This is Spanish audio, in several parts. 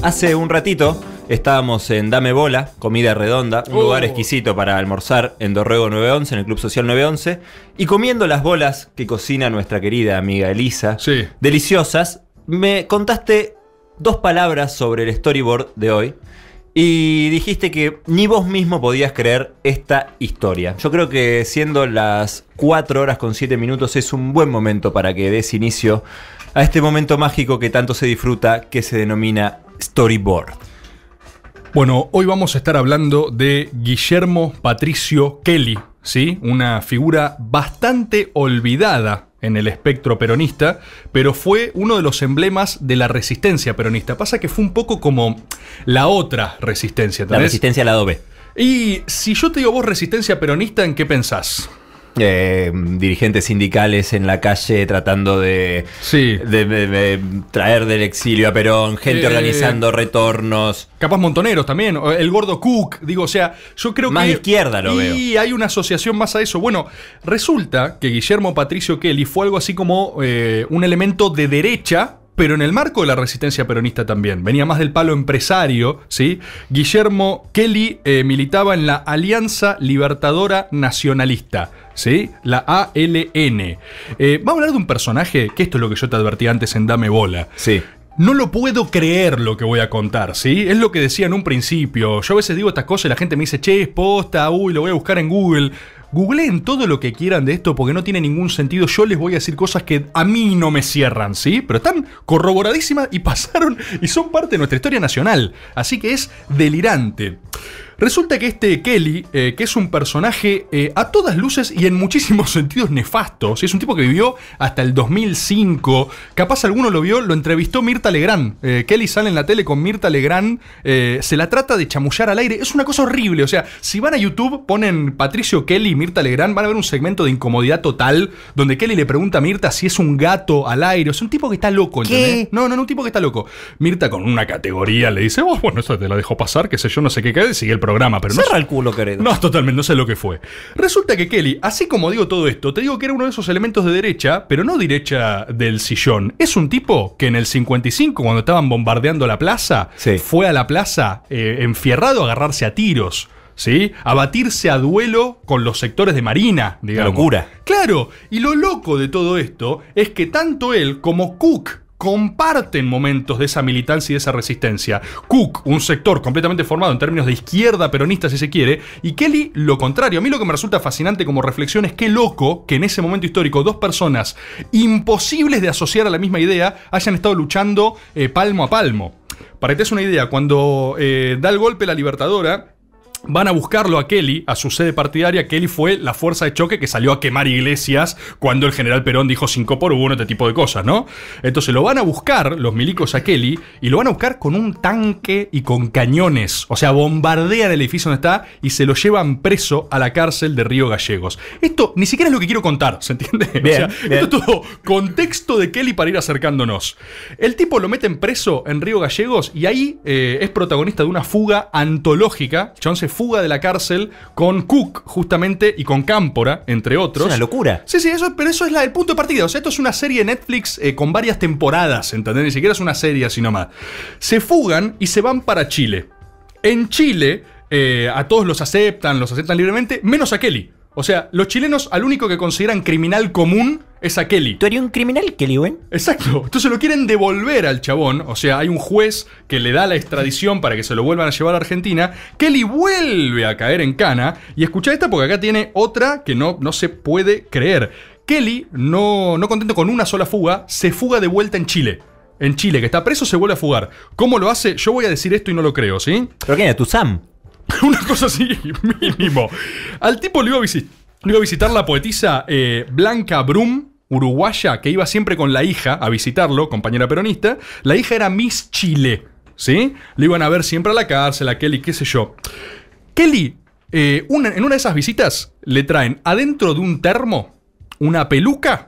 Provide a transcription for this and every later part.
Hace un ratito estábamos en Dame Bola, comida redonda, un lugar oh. exquisito para almorzar en Dorrego 911, en el Club Social 911, y comiendo las bolas que cocina nuestra querida amiga Elisa, deliciosas, me contaste dos palabras sobre el storyboard de hoy. Y dijiste que ni vos mismo podías creer esta historia. Yo creo que siendo las 4 horas con 7 minutos es un buen momento para que des inicio a este momento mágico que tanto se disfruta, que se denomina storyboard. Bueno, hoy vamos a estar hablando de Guillermo Patricio Kelly, ¿sí? Una figura bastante olvidada en el espectro peronista, pero fue uno de los emblemas de la resistencia peronista. Pasa que fue un poco como la otra resistencia. también. La resistencia al adobe. Y si yo te digo vos resistencia peronista, ¿en qué pensás? Eh, dirigentes sindicales en la calle tratando de, traer del exilio a Perón, gente eh, organizando retornos. Capaz Montoneros también, el gordo Cook, digo, o sea, yo creo que... Más izquierda y hay una asociación más a eso. Bueno, resulta que Guillermo Patricio Kelly fue algo así como eh, un elemento de derecha, pero en el marco de la resistencia peronista también. Venía más del palo empresario, ¿sí? Guillermo Kelly militaba en la Alianza Libertadora Nacionalista. ¿sí? La ALN. Eh, vamos a hablar de un personaje, que esto es lo que yo te advertí antes en Dame Bola. Sí. No lo puedo creer lo que voy a contar, ¿sí? Es lo que decía en un principio. Yo a veces digo estas cosas y la gente me dice, che, es posta, uy, lo voy a buscar en Google. Googleen todo lo que quieran de esto porque no tiene ningún sentido. Yo les voy a decir cosas que a mí no me cierran, ¿sí? Pero están corroboradísimas y pasaron y son parte de nuestra historia nacional. Así que es delirante. Resulta que este Kelly, eh, que es un personaje eh, a todas luces y en muchísimos sentidos nefasto, ¿sí? es un tipo que vivió hasta el 2005, capaz alguno lo vio, lo entrevistó Mirta Legrand. Eh, Kelly sale en la tele con Mirta Legrand, se la trata de chamullar al aire, es una cosa horrible, o sea, si van a YouTube, ponen Patricio Kelly y Mirta Legrand, van a ver un segmento de incomodidad total donde Kelly le pregunta a Mirta si es un gato al aire, es un tipo que está loco, No, no, no, un tipo que está loco. Mirta con una categoría le dice, oh, bueno, esta te la dejo pasar, qué sé yo, no sé qué, qué, sigue el programa, pero no. el culo, querido. No, totalmente, no sé lo que fue. Resulta que Kelly, así como digo todo esto, te digo que era uno de esos elementos de derecha, pero no derecha del sillón. Es un tipo que en el 55, cuando estaban bombardeando la plaza, fue a la plaza eh, enfierrado a agarrarse a tiros. ¿sí? A batirse a duelo con los sectores de Marina, Qué locura. Claro, y lo loco de todo esto es que tanto él como Cook, comparten momentos de esa militancia y de esa resistencia. Cook, un sector completamente formado en términos de izquierda peronista, si se quiere, y Kelly, lo contrario. A mí lo que me resulta fascinante como reflexión es qué loco que en ese momento histórico dos personas imposibles de asociar a la misma idea hayan estado luchando eh, palmo a palmo. Para que te una idea, cuando eh, da el golpe la Libertadora, Van a buscarlo a Kelly, a su sede partidaria. Kelly fue la fuerza de choque que salió a quemar iglesias cuando el general Perón dijo 5 por 1, este tipo de cosas, ¿no? Entonces lo van a buscar los milicos a Kelly y lo van a buscar con un tanque y con cañones. O sea, bombardean el edificio donde está y se lo llevan preso a la cárcel de Río Gallegos. Esto ni siquiera es lo que quiero contar, ¿se entiende? o sea, esto es todo contexto de Kelly para ir acercándonos. El tipo lo meten preso en Río Gallegos y ahí eh, es protagonista de una fuga antológica. John fuga de la cárcel con Cook, justamente, y con Cámpora, entre otros. Es una locura. Sí, sí, eso, pero eso es el punto de partida. O sea, esto es una serie de Netflix eh, con varias temporadas, ¿entendés? Ni siquiera es una serie así nomás. Se fugan y se van para Chile. En Chile, eh, a todos los aceptan, los aceptan libremente, menos a Kelly. O sea, los chilenos al único que consideran criminal común es a Kelly. Tú eres un criminal, Kelly, güey. Exacto. Entonces lo quieren devolver al chabón. O sea, hay un juez que le da la extradición para que se lo vuelvan a llevar a Argentina. Kelly vuelve a caer en cana. Y escucha esta porque acá tiene otra que no, no se puede creer. Kelly, no, no contento con una sola fuga, se fuga de vuelta en Chile en Chile, que está preso, se vuelve a fugar. ¿Cómo lo hace? Yo voy a decir esto y no lo creo, ¿sí? ¿Pero quién ¿Tu Sam? Una cosa así, mínimo. Al tipo le iba a, a visitar la poetisa eh, Blanca Brum, uruguaya, que iba siempre con la hija a visitarlo, compañera peronista. La hija era Miss Chile, ¿sí? Le iban a ver siempre a la cárcel, a Kelly, qué sé yo. Kelly, eh, en una de esas visitas, le traen adentro de un termo una peluca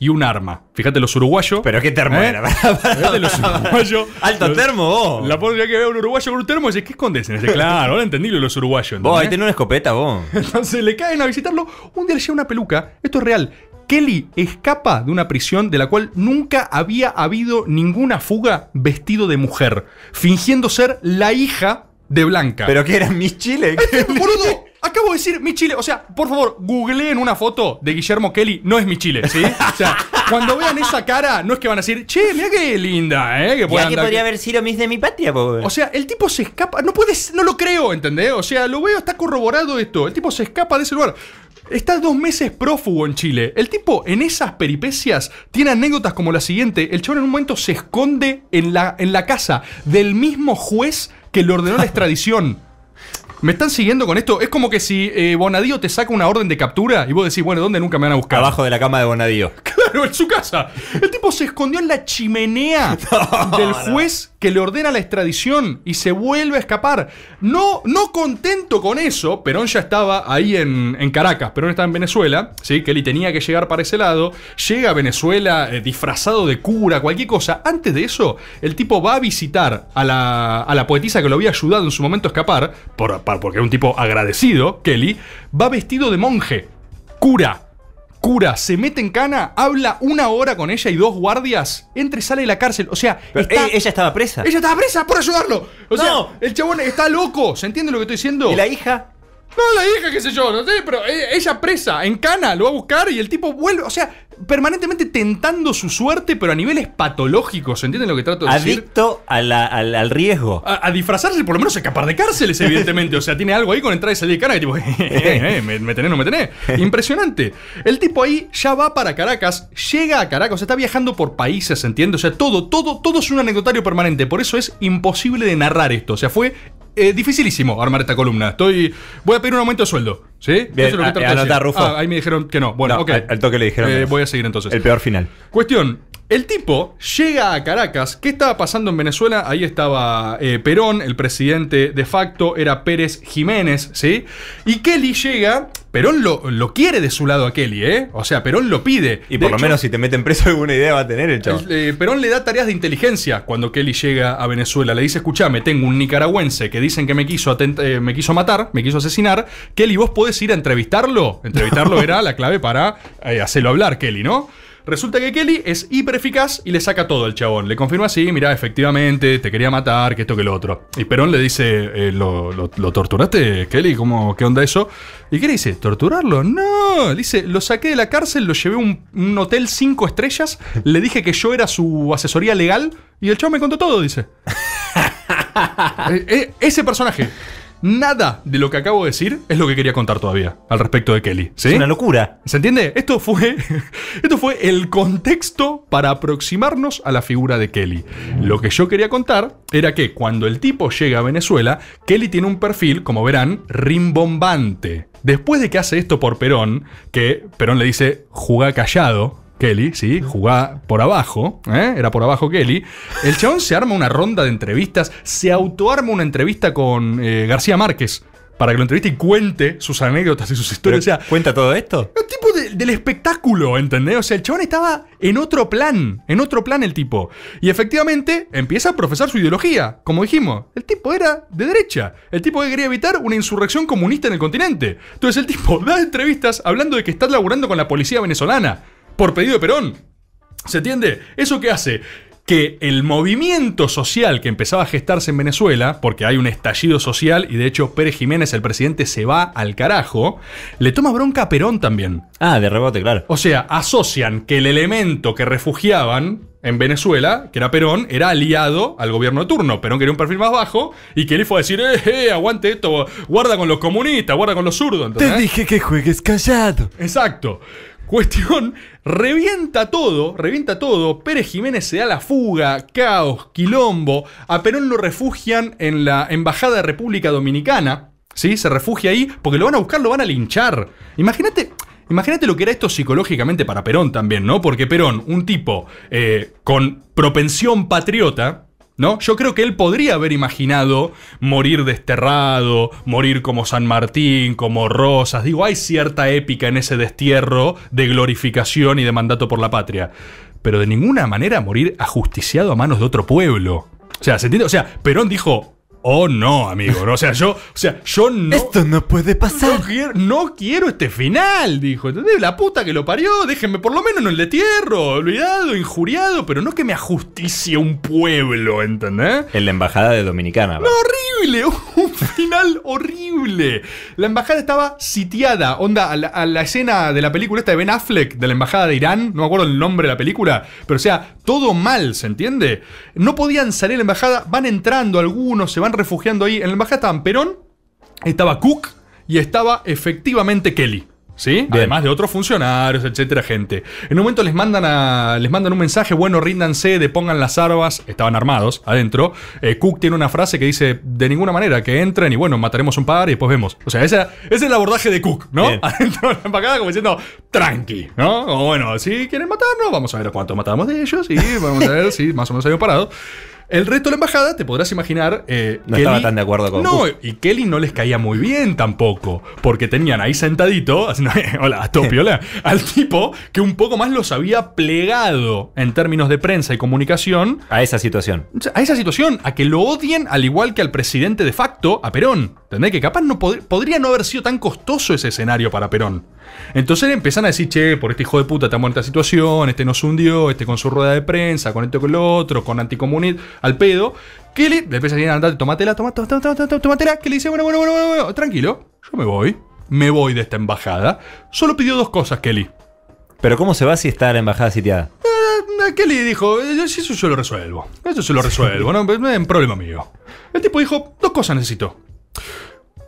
y un arma. Fíjate, los uruguayos. Pero qué termo ¿eh? era, Fíjate, los uruguayos. Alto termo, vos. La posibilidad que vea un uruguayo con un termo y dice, ¿qué escondes Y Claro, ahora entendí los uruguayos. Vos, ahí tenés una escopeta, vos. Entonces le caen a visitarlo. Un día le llega una peluca. Esto es real. Kelly escapa de una prisión de la cual nunca había habido ninguna fuga vestido de mujer, fingiendo ser la hija de Blanca. ¿Pero que eran mis chiles Acabo de decir mi Chile. O sea, por favor, googleen una foto de Guillermo Kelly. No es mi Chile, ¿sí? O sea, cuando vean esa cara, no es que van a decir, che, mira qué linda, ¿eh? Que, ya que podría haber sido Miss de mi patria, pobre. O sea, el tipo se escapa. No puedes, no lo creo, ¿entendés? O sea, lo veo, está corroborado esto. El tipo se escapa de ese lugar. Está dos meses prófugo en Chile. El tipo en esas peripecias tiene anécdotas como la siguiente. El chabón en un momento se esconde en la, en la casa del mismo juez que le ordenó la extradición. ¿Me están siguiendo con esto? Es como que si eh, Bonadío te saca una orden de captura y vos decís, bueno, ¿dónde nunca me van a buscar? Abajo de la cama de Bonadío. Claro, en su casa. El tipo se escondió en la chimenea del juez que le ordena la extradición y se vuelve a escapar. No, no contento con eso, Perón ya estaba ahí en, Caracas, Perón está en Venezuela, ¿sí? tenía que llegar para ese lado, llega a Venezuela eh, disfrazado de cura, cualquier cosa. Antes de eso, el tipo va a visitar a la, a la poetisa que lo había ayudado en su momento a escapar, por, porque era un tipo agradecido, Kelly, va vestido de monje, cura cura, se mete en cana, habla una hora con ella y dos guardias, entre y sale de la cárcel. O sea, e-, ella estaba presa. Ella estaba presa por ayudarlo. O sea, el chabón está loco. ¿Se entiende lo que estoy diciendo? ¿Y la hija? No, la hija, qué sé yo, no sé, pero eh, ella presa, en cana, lo va a buscar y el tipo vuelve. O sea, permanentemente tentando su suerte, pero a niveles patológicos, ¿entienden lo que trato de decir? Adicto al, riesgo. A, disfrazarse, por lo menos escapar de cárceles, evidentemente. o sea, tiene algo ahí con entrar y salir de cara que tipo, eh, eh, eh, me, tenés, no me tenés. Impresionante. El tipo ahí ya va para Caracas, llega a Caracas, está viajando por países, ¿entiendes? O sea, todo, todo, todo es un anecdotario permanente. Por eso es imposible de narrar esto. O sea, fue dificilísimo armar esta columna. Estoy. Voy a pedir un aumento de sueldo. ¿Sí? Bien, Eso lo que a, Ah, ahí me dijeron que no. Bueno, ok. toque le dijeron. Eh, voy a seguir entonces. El peor final. Cuestión: el tipo llega a Caracas. ¿Qué estaba pasando en Venezuela? Ahí estaba eh, Perón, el presidente de facto era Pérez Jiménez, ¿sí? Y Kelly llega. Perón lo, lo quiere de su lado a Kelly, ¿eh? O sea, Perón lo pide. Y por lo menos si te meten preso alguna idea va a tener el chavo. Eh, Perón le da tareas de inteligencia cuando Kelly llega a Venezuela. Le dice, escuchame, tengo un nicaragüense que dicen que me quiso, eh, me quiso matar, me quiso asesinar. Kelly, ¿vos podés ir a entrevistarlo? Entrevistarlo era la clave para hacerlo hablar, Kelly, ¿no? Resulta que Kelly es hiper eficaz y le saca todo al chabón. Le confirma así, mira, efectivamente, te quería matar, que esto, que lo otro. Y Perón le dice, eh, ¿lo, torturaste, Kelly? ¿Cómo, ¿Qué onda eso? Y Kelly dice, ¿torturarlo? No. Dice, lo saqué de la cárcel, lo llevé a un, hotel cinco estrellas, le dije que yo era su asesoría legal y el chabón me contó todo, dice. Eh, eh, ese personaje Nada de lo que acabo de decir es lo que quería contar todavía al respecto de Kelly. ¿sí? Es una locura. ¿Se entiende? Esto fue, esto fue el contexto para aproximarnos a la figura de Kelly. Lo que yo quería contar era que cuando el tipo llega a Venezuela, Kelly tiene un perfil, como verán, rimbombante. Después de que hace esto por Perón, que Perón le dice, juega callado, Kelly, sí, jugaba por abajo, ¿eh? era por abajo Kelly. El chabón se arma una ronda de entrevistas, se autoarma una entrevista con eh, García Márquez para que lo entreviste y cuente sus anécdotas y sus historias. O sea, ¿Cuenta todo esto? El tipo del espectáculo, ¿entendés? O sea, el chabón estaba en otro plan, en otro plan el tipo. Y efectivamente empieza a profesar su ideología. Como dijimos, el tipo era de derecha. El tipo que quería evitar una insurrección comunista en el continente. Entonces el tipo da entrevistas hablando de que está laburando con la policía venezolana por pedido de Perón. ¿Se entiende? ¿Eso que hace? que el movimiento social que empezaba a gestarse en Venezuela, porque hay un estallido social y de hecho Pérez Jiménez, el presidente, se va al carajo, le toma bronca a Perón también. Ah, de rebote, claro. O sea, asocian que el elemento que refugiaban en Venezuela, que era Perón, era aliado al gobierno de turno. Perón quería un perfil más bajo y que él fue a decir, eh, eh, aguante esto, guarda con los comunistas, guarda con los zurdos. Te dije que juegues callado. Exacto. Cuestión, revienta todo, revienta todo. Pérez Jiménez se da la fuga, caos, quilombo. A Perón lo refugian en la Embajada de República Dominicana. ¿Sí? Se refugia ahí porque lo van a buscar, lo van a linchar. Imagínate, Imagínate lo que era esto psicológicamente para Perón también, ¿no? Porque Perón, un tipo eh, con propensión patriota, ¿No? Yo creo que él podría haber imaginado morir desterrado, morir como San Martín, como Rosas. Digo, hay cierta épica en ese destierro de glorificación y de mandato por la patria. Pero de ninguna manera morir ajusticiado a manos de otro pueblo. O sea, ¿se entiende? O sea, Perón dijo, Oh no, amigo. O sea, yo, o sea, yo no. Esto no puede pasar. No quiero, este final, dijo. ¿Entendés? La puta que lo parió. Déjenme por lo menos en el de tierra, olvidado, injuriado, pero no que me ajusticie un pueblo, ¿entendés? En la embajada de Dominicana. horrible final horrible. La embajada estaba sitiada. Onda, a la, escena de la película esta de Ben Affleck, de la embajada de Irán, no me acuerdo el nombre de la película, pero o sea, todo mal, ¿se entiende? No podían salir de la embajada, van entrando algunos, se van refugiando ahí. En la embajada estaban Perón, estaba Cook y estaba efectivamente Kelly. Además de otros funcionarios, etcétera, gente. En un momento les mandan, les mandan un mensaje, bueno, ríndanse, depongan las armas, estaban armados adentro. Eh, Cook tiene una frase que dice, de ninguna manera, que entren y bueno, mataremos un par y después vemos. O sea, ese, es el abordaje de Cook, ¿no? Adentro de la empacada, como diciendo, tranqui, ¿no? O bueno, si quieren matarnos, vamos a ver cuánto matamos de ellos y vamos a ver si más o menos hay parado. El resto de la embajada, te podrás imaginar. Eh, no estaba tan de acuerdo con No, y Kelly no les caía muy bien tampoco. Porque tenían ahí sentadito, haciendo, hola, al tipo que un poco más los había plegado en términos de prensa y comunicación. A esa situación. A esa situación, a que lo odien al igual que al presidente de facto, a Perón. ¿Entendés? Que capaz no podría no haber sido tan costoso ese escenario para Perón. Entonces empiezan a decir, che, por este hijo de puta está muerta situación, este nos hundió, este con su rueda de prensa, con esto con lo otro, con anticomunismo, al pedo. Kelly le, le a decir, andate, tomatela, tomatela, tomatela, tomatela, que dice, bueno, bueno, bueno, bueno, tranquilo, yo me voy, me voy de esta embajada. Solo pidió dos cosas, Kelly. Pero ¿cómo se va si está la embajada sitiada? Eh, eh, Kelly dijo, eh, eso yo lo resuelvo. Eso se lo resuelvo, no, no es un problema mío. El tipo dijo, dos cosas necesito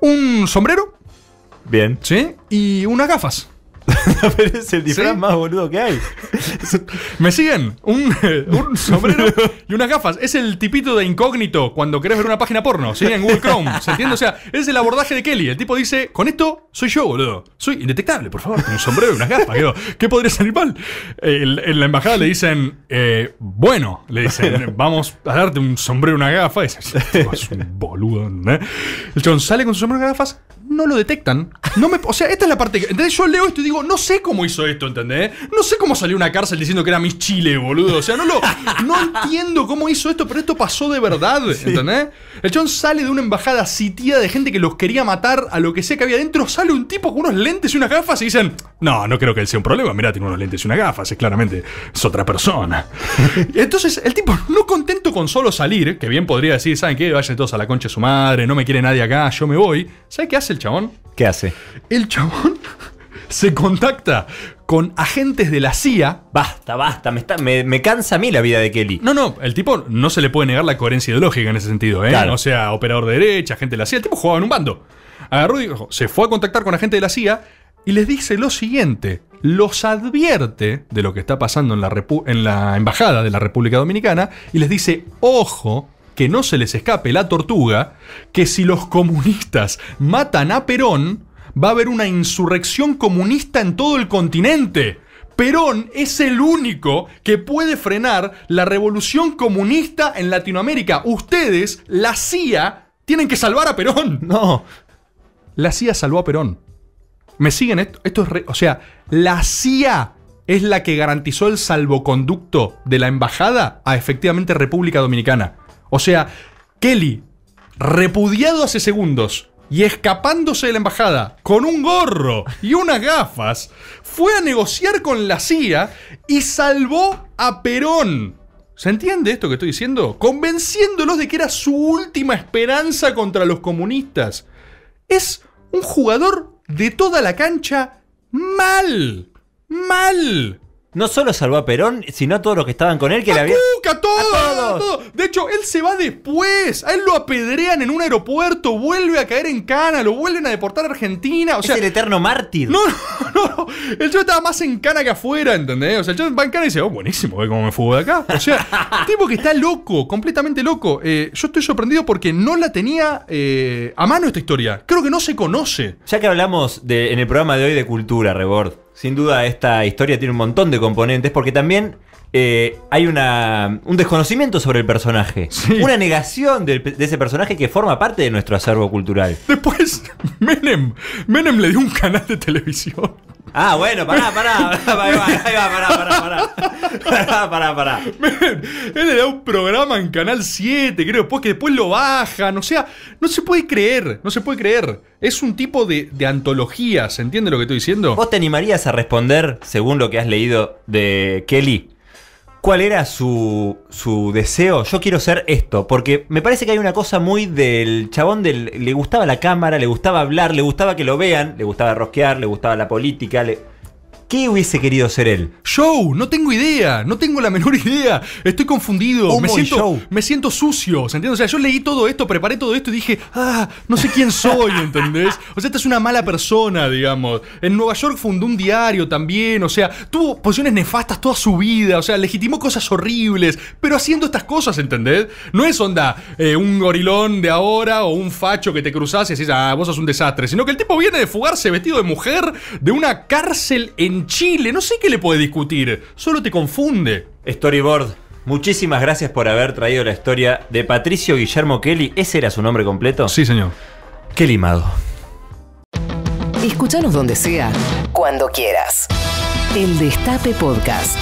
un sombrero. Bien. ¿Sí? Y unas gafas. es el disfraz más boludo que hay. ¿Me siguen? Un, sombrero y unas gafas. Es el tipito de incógnito cuando querés ver una página porno, ¿sí? En Google Chrome, ¿se entiende? O sea, es el abordaje de Kelly. El tipo dice, con esto soy yo, boludo. Soy indetectable, por favor, con un sombrero y unas gafas. ¿Qué podría salir mal? Eh, en la embajada le dicen, eh, bueno, le dicen, vamos a darte un sombrero y una gafas es un boludo, ¿eh? El chon sale con su sombrero y gafas, no lo detectan. No me, o sea, esta es la parte que. Entonces yo leo esto y digo, no sé cómo hizo esto, ¿entendés? No sé cómo salió una cárcel diciendo que era mis Chile, boludo. O sea, no lo. No entiendo cómo hizo esto, pero esto pasó de verdad, ¿entendés? El chon sale de una embajada sitiada de gente que los quería matar a lo que sea que había dentro. Sale un tipo con unos lentes y unas gafas y dicen, no, no creo que él sea un problema. mira tiene unos lentes y unas gafas, es claramente. Es otra persona. Entonces, el tipo, no contento con solo salir, que bien podría decir, ¿saben qué? Vayan todos a la concha de su madre, no me quiere nadie acá, yo me voy. ¿Sabe qué hace el chabón? ¿Qué hace? El chabón se contacta con agentes de la CIA. Basta, basta, me, cansa a mí la vida de Kelly. No, no, el tipo no se le puede negar la coherencia ideológica en ese sentido, ¿eh? O sea, operador de derecha, agente de la CIA, el tipo jugaba en un bando. Agarró y se fue a contactar con agentes de la CIA y les dice lo siguiente, los advierte de lo que está pasando en la embajada de la República Dominicana y les dice, ojo, que no se les escape la tortuga, que si los comunistas matan a Perón, va a haber una insurrección comunista en todo el continente. Perón es el único que puede frenar la revolución comunista en Latinoamérica. Ustedes, la CIA, tienen que salvar a Perón. No. La CIA salvó a Perón. ¿Me siguen? Esto, esto es... o sea, la CIA es la que garantizó el salvoconducto de la embajada a efectivamente República Dominicana. O sea, Kelly, repudiado hace segundos y escapándose de la embajada con un gorro y unas gafas, fue a negociar con la CIA y salvó a Perón. ¿Se entiende esto que estoy diciendo? Convenciéndolos de que era su última esperanza contra los comunistas. Es un jugador de toda la cancha mal. Mal. No solo salvó a Perón, sino a todos los que estaban con él que le habían. ¡A Todo. De hecho, él se va después. A él lo apedrean en un aeropuerto, vuelve a caer en cana, lo vuelven a deportar a Argentina. O sea, es el eterno mártir. No, no, no, El yo estaba más en cana que afuera, ¿entendés? O sea, el yo va en cana y dice, oh, buenísimo, ve cómo me fugo de acá. O sea, tipo que está loco, completamente loco. Eh, yo estoy sorprendido porque no la tenía eh, a mano esta historia. Creo que no se conoce. Ya que hablamos en el programa de hoy de cultura, Rebord sin duda esta historia tiene un montón de componentes porque también eh, hay una, un desconocimiento sobre el personaje. Una negación de, ese personaje que forma parte de nuestro acervo cultural. Después, Menem. Menem le dio un canal de televisión. Ah, bueno, pará, pará, pará, pará, pará. Pará, pará, pará. un programa en Canal 7, creo, después que después lo bajan, o sea, no se puede creer, no se puede creer. Es un tipo de, de antología, ¿se entiende lo que estoy diciendo? ¿Vos te animarías a responder, según lo que has leído de Kelly, cuál era su, su deseo. Yo quiero ser esto, porque me parece que hay una cosa muy del chabón del le gustaba la cámara, le gustaba hablar, le gustaba que lo vean, le gustaba rosquear, le gustaba la política, le ¿Qué hubiese querido ser él? Show, no tengo idea, no tengo la menor idea. Estoy confundido, me siento, me siento sucio, ¿se O sea, yo leí todo esto, preparé todo esto y dije, ah, no sé quién soy, ¿entendés? O sea, esta es una mala persona, digamos. En Nueva York fundó un diario también, o sea, tuvo posiciones nefastas toda su vida, o sea, legitimó cosas horribles, pero haciendo estas cosas, ¿entendés? No es onda eh, un gorilón de ahora o un facho que te cruzás y decís, ah, vos sos un desastre, sino que el tipo viene de fugarse vestido de mujer de una cárcel en Chile. No sé qué le puede discutir. Solo te confunde. Storyboard. Muchísimas gracias por haber traído la historia de Patricio Guillermo Kelly. ¿Ese era su nombre completo? Sí, señor. Qué limado. Escúchanos donde sea, cuando quieras. El Destape Podcast.